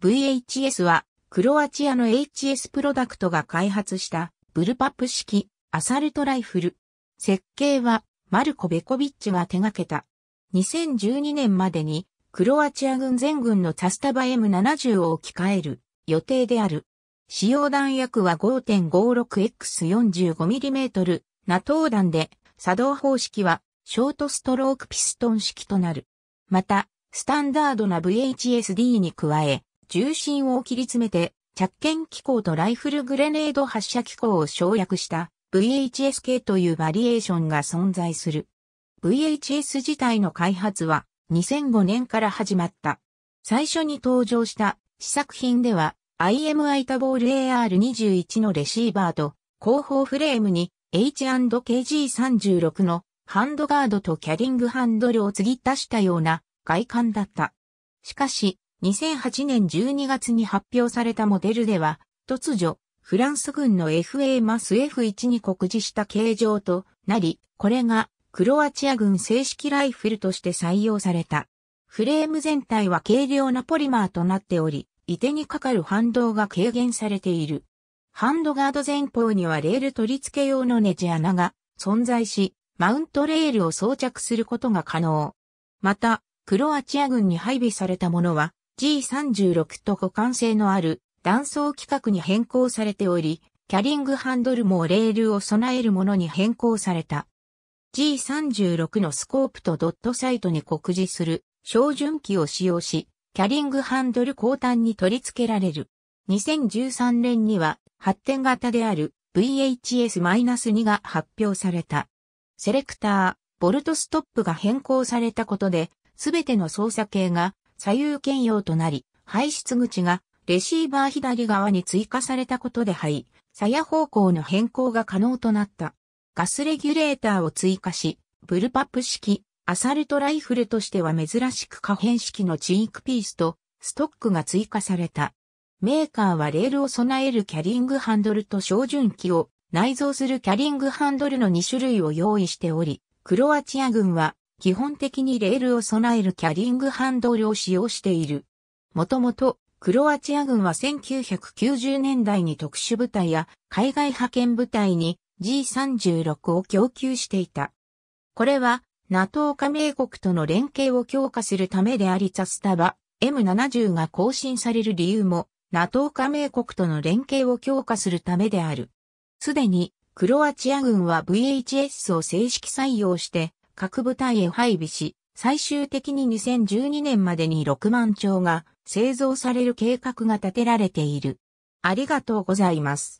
VHS はクロアチアの HS プロダクトが開発したブルパップ式アサルトライフル。設計はマルコ・ベコビッチが手掛けた。2012年までにクロアチア軍全軍のタスタバ M70 を置き換える予定である。使用弾薬は 5.56X45mm ナトー弾で作動方式はショートストロークピストン式となる。また、スタンダードな VHSD に加え、重心を切り詰めて、着剣機構とライフルグレネード発射機構を省略した VHSK というバリエーションが存在する。VHS 自体の開発は2005年から始まった。最初に登場した試作品では IMI タボール AR21 のレシーバーと後方フレームに H&KG36 のハンドガードとキャリングハンドルを継ぎ足したような外観だった。しかし、2008年12月に発表されたモデルでは、突如、フランス軍の FA マス F1 に告示した形状となり、これがクロアチア軍正式ライフルとして採用された。フレーム全体は軽量なポリマーとなっており、移手にかかる反動が軽減されている。ハンドガード前方にはレール取り付け用のネジ穴が存在し、マウントレールを装着することが可能。また、クロアチア軍に配備されたものは、G36 と互換性のある断層規格に変更されており、キャリングハンドルもレールを備えるものに変更された。G36 のスコープとドットサイトに告示する標準機を使用し、キャリングハンドル後端に取り付けられる。2013年には発展型である VHS-2 が発表された。セレクター、ボルトストップが変更されたことで、すべての操作系が左右兼用となり、排出口がレシーバー左側に追加されたことで肺、鞘方向の変更が可能となった。ガスレギュレーターを追加し、ブルパップ式、アサルトライフルとしては珍しく可変式のチークピースとストックが追加された。メーカーはレールを備えるキャリングハンドルと照準器を内蔵するキャリングハンドルの2種類を用意しており、クロアチア軍は基本的にレールを備えるキャリングハンドルを使用している。もともと、クロアチア軍は1990年代に特殊部隊や海外派遣部隊に G36 を供給していた。これは NATO 加盟国との連携を強化するためでありザスタバ M70 が更新される理由も NATO 加盟国との連携を強化するためである。すでにクロアチア軍は VHS を正式採用して各部隊へ配備し、最終的に2012年までに6万丁が製造される計画が立てられている。ありがとうございます。